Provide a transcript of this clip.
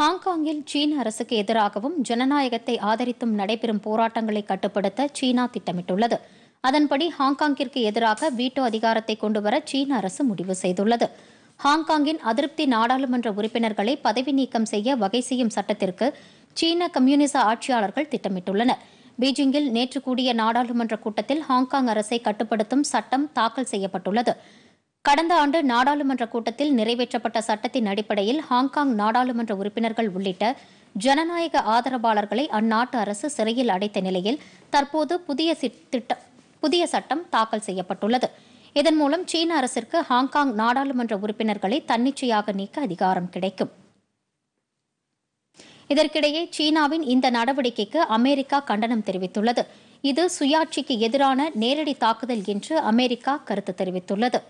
ஹாங்காங்கில் சீன அரசுக்கு எதிராகவும் ஜனநாயகத்தை ஆதரித்தும் நடைபெறும் போராட்டங்களை கட்டுப்படுத்த சீனா திட்டமிட்டுள்ளது அதன்படி ஹாங்காங்கிற்கு எதிராக வீட்டோ அதிகாரத்தை கொண்டுவர சீன அரசு முடிவு செய்துள்ளது ஹாங்காங்கின் அதிருப்தி நாடாளுமன்ற உறுப்பினர்களை பதவி நீக்கம் செய்ய வகை செய்யும் சட்டத்திற்கு சீன கம்யூனிச ஆட்சியாளர்கள் திட்டமிட்டுள்ளனர் பீஜிங்கில் நேற்று கூடிய நாடாளுமன்ற கூட்டத்தில் ஹாங்காங் அரசை கட்டுப்படுத்தும் சட்டம் தாக்கல் செய்யப்பட்டுள்ளது கடந்த ஆண்டு நாடாளுமன்ற கூட்டத்தில் நிறைவேற்றப்பட்ட சட்டத்தின் அடிப்படையில் ஹாங்காங் நாடாளுமன்ற உறுப்பினர்கள் உள்ளிட்ட ஜனநாயக ஆதரவாளர்களை அந்நாட்டு அரசு சிறையில் அடைத்த நிலையில் தற்போது புதிய புதிய சட்டம் தாக்கல் செய்யப்பட்டுள்ளது இதன் மூலம் சீன அரசிற்கு ஹாங்காங் நாடாளுமன்ற உறுப்பினர்களை தன்னிச்சையாக நீக்க அதிகாரம் கிடைக்கும் இதற்கிடையே சீனாவின் இந்த நடவடிக்கைக்கு அமெரிக்கா கண்டனம் தெரிவித்துள்ளது இது சுயாட்சிக்கு எதிரான நேரடி தாக்குதல் என்று அமெரிக்கா கருத்து தெரிவித்துள்ளது